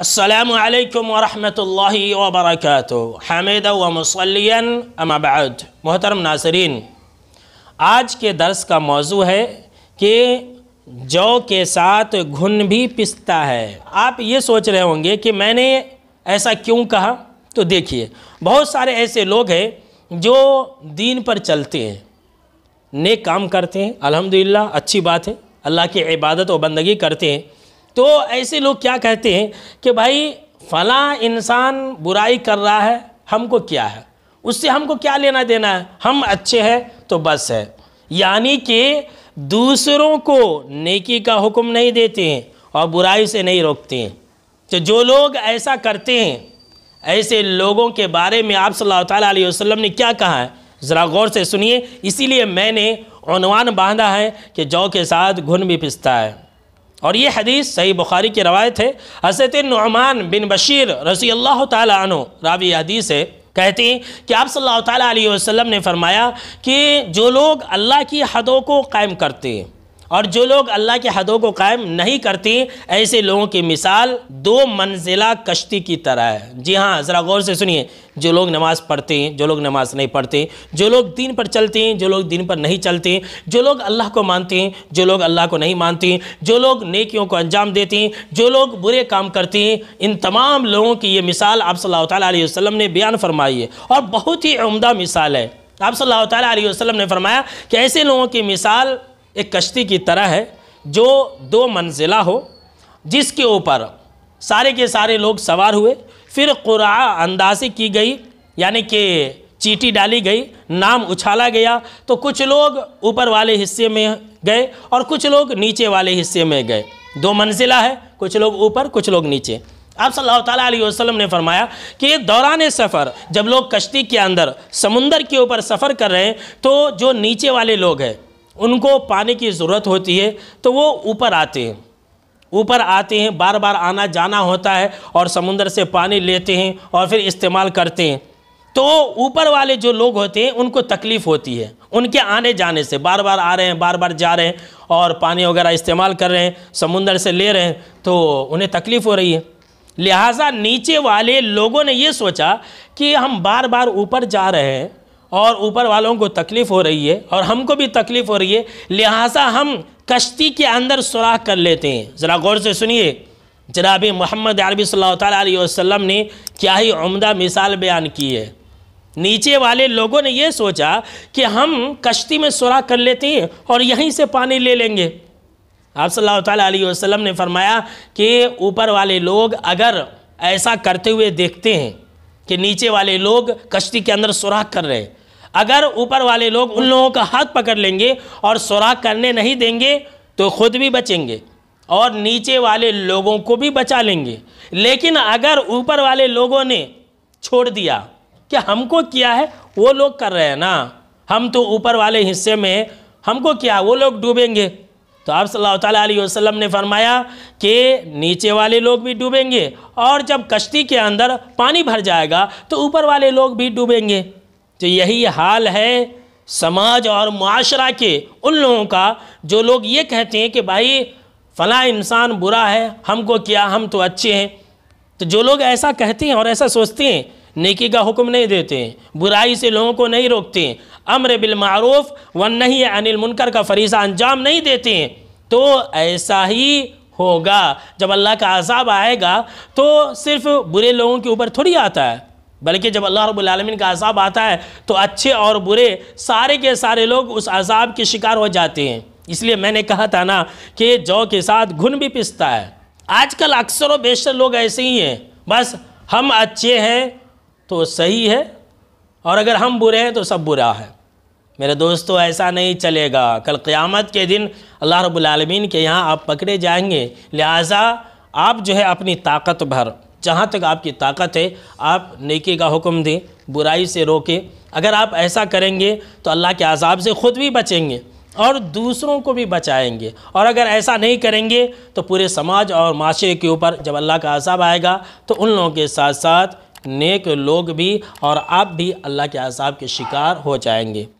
असलकम वरहमल वबरक हामिद व मसलिन अमाबाद मोहतरम नासरीन आज के दर्स का मौजू है कि जौ के साथ घुन भी पिसता है आप ये सोच रहे होंगे कि मैंने ऐसा क्यों कहा तो देखिए बहुत सारे ऐसे लोग हैं जो दीन पर चलते हैं नेक काम करते हैं अल्हम्दुलिल्लाह अच्छी बात है अल्लाह की इबादत और बंदगी करते हैं तो ऐसे लोग क्या कहते हैं कि भाई फला इंसान बुराई कर रहा है हमको क्या है उससे हमको क्या लेना देना है हम अच्छे हैं तो बस है यानी कि दूसरों को नेकी का हुक्म नहीं देते हैं और बुराई से नहीं रोकते हैं तो जो लोग ऐसा करते हैं ऐसे लोगों के बारे में आप सल्लल्लाहु अलैहि वसल्लम ने क्या कहा है ज़रा गौर से सुनिए इसीलिए मैंने उनवान बांधा है कि जौ के साथ घुन भी पिसता है और ये हदीस सही बुखारी की रवायत है हजरत नुमान बिन बशीर रसी अल्लाह तु रावी हदीस है कहती कि आप सल्लल्लाहु अलैहि वसल्लम ने फरमाया कि जो लोग अल्लाह की हदों को कायम करते हैं और जो लोग अल्लाह के हदों को कायम नहीं करती ऐसे लोगों की मिसाल दो मंजिला कश्ती की तरह है जी हाँ ज़रा गौर से सुनिए जो लोग नमाज़ पढ़ते हैं जो लोग नमाज़ नहीं पढ़ते जो लोग दिन पर चलते हैं जो लोग दिन पर नहीं चलते जो लोग अल्लाह को मानते हैं जो लोग अल्लाह को नहीं मानते जो लोग नेकियों को अंजाम देते हैं जो लोग बुरे काम करते हैं इन तमाम लोगों की ये मिसाल आप सल्लल्लाहु अलैहि वसल्लम ने बयान फरमाई है और बहुत ही उमदा मिसाल है आप सल्लल्लाहु अलैहि वसल्लम ने फरमाया कि ऐसे लोगों की मिसाल एक कश्ती की तरह है जो दो मंजिला हो जिसके ऊपर सारे के सारे लोग सवार हुए फिर कुरा अंदाजी की गई यानी कि चीटी डाली गई नाम उछाला गया तो कुछ लोग ऊपर वाले हिस्से में गए और कुछ लोग नीचे वाले हिस्से में गए दो मंजिला है कुछ लोग ऊपर कुछ लोग नीचे आप सल्लल्लाहु अलैहि वसल्लम ने फरमाया कि दौरान सफ़र जब लोग कश्ती के अंदर समुंदर के ऊपर सफ़र कर रहे हैं तो जो नीचे वाले लोग हैं उनको पानी की ज़रूरत होती है तो वो ऊपर आते हैं ऊपर आते हैं बार बार आना जाना होता है और समुंदर से पानी लेते हैं और फिर इस्तेमाल करते हैं तो ऊपर वाले जो लोग होते हैं उनको तकलीफ़ होती है उनके आने जाने से बार बार आ रहे हैं बार बार जा रहे हैं और पानी वगैरह इस्तेमाल कर रहे हैं समुंदर से ले रहे हैं तो उन्हें तकलीफ़ हो रही है लिहाजा नीचे वाले लोगों ने ये सोचा कि हम बार बार ऊपर जा रहे हैं और ऊपर वालों को तकलीफ़ हो रही है और हमको भी तकलीफ़ हो रही है लिहाजा हम कश्ती के अंदर सुराख कर लेते हैं ज़रा गौर से सुनिए जनाब मोहम्मद अरबी सल तसलम ने क्या ही उम्दा मिसाल बयान की है नीचे वाले लोगों ने यह सोचा कि हम कश्ती में सुराख कर लेते हैं और यहीं से पानी ले लेंगे आप सल्लल्लाहु अलैहि वसल्लम ने फरमाया कि ऊपर वाले लोग अगर ऐसा करते हुए देखते हैं कि नीचे वाले लोग कश्ती के अंदर सुराख कर रहे हैं अगर ऊपर वाले लोग उन लोगों का हाथ पकड़ लेंगे और सुराख करने नहीं देंगे तो खुद भी बचेंगे और नीचे वाले लोगों को भी बचा लेंगे लेकिन अगर ऊपर वाले लोगों ने छोड़ दिया कि हमको किया है वो लोग कर रहे हैं ना हम तो ऊपर वाले हिस्से में हमको क्या वो लोग डूबेंगे तो आप सल्लल्लाहु अलैहि वसल्लम ने फरमाया कि नीचे वाले लोग भी डूबेंगे और जब कश्ती के अंदर पानी भर जाएगा तो ऊपर वाले लोग भी डूबेंगे तो यही हाल है समाज और माशरा के उन लोगों का जो लोग ये कहते हैं कि भाई फ़ला इंसान बुरा है हमको क्या हम तो अच्छे हैं तो जो लोग ऐसा कहते हैं और ऐसा सोचते हैं नेकी का हुक्म नहीं देते हैं बुराई से लोगों को नहीं रोकते हैं अमर बिलमूफ व नहीं अनिल मुनकर का फरीसा अंजाम नहीं देते हैं तो ऐसा ही होगा जब अल्लाह का आज़ाब आएगा तो सिर्फ़ बुरे लोगों के ऊपर थोड़ी आता है बल्कि जब अल्लाह रबालमीन का अजाब आता है तो अच्छे और बुरे सारे के सारे लोग उस अजाब के शिकार हो जाते हैं इसलिए मैंने कहा था ना कि जौ के साथ घुन भी पिसता है आजकल अक्सर और बेशर लोग ऐसे ही हैं बस हम अच्छे हैं तो सही है और अगर हम बुरे हैं तो सब बुरा है मेरे दोस्तों ऐसा नहीं चलेगा कल क़यामत के दिन अल्लाह रबालमीन के यहाँ आप पकड़े जाएंगे लिहाजा आप जो है अपनी ताकत भर जहाँ तक आपकी ताकत है आप नेकी का हुक्म दें बुराई से रोकें अगर आप ऐसा करेंगे तो अल्लाह के अजाब से ख़ुद भी बचेंगे और दूसरों को भी बचाएंगे और अगर ऐसा नहीं करेंगे तो पूरे समाज और माशरे के ऊपर जब अल्लाह का आसाब आएगा तो उन लोगों के साथ साथ नेक लोग भी और आप भी अल्लाह के अजाब के शिकार हो जाएंगे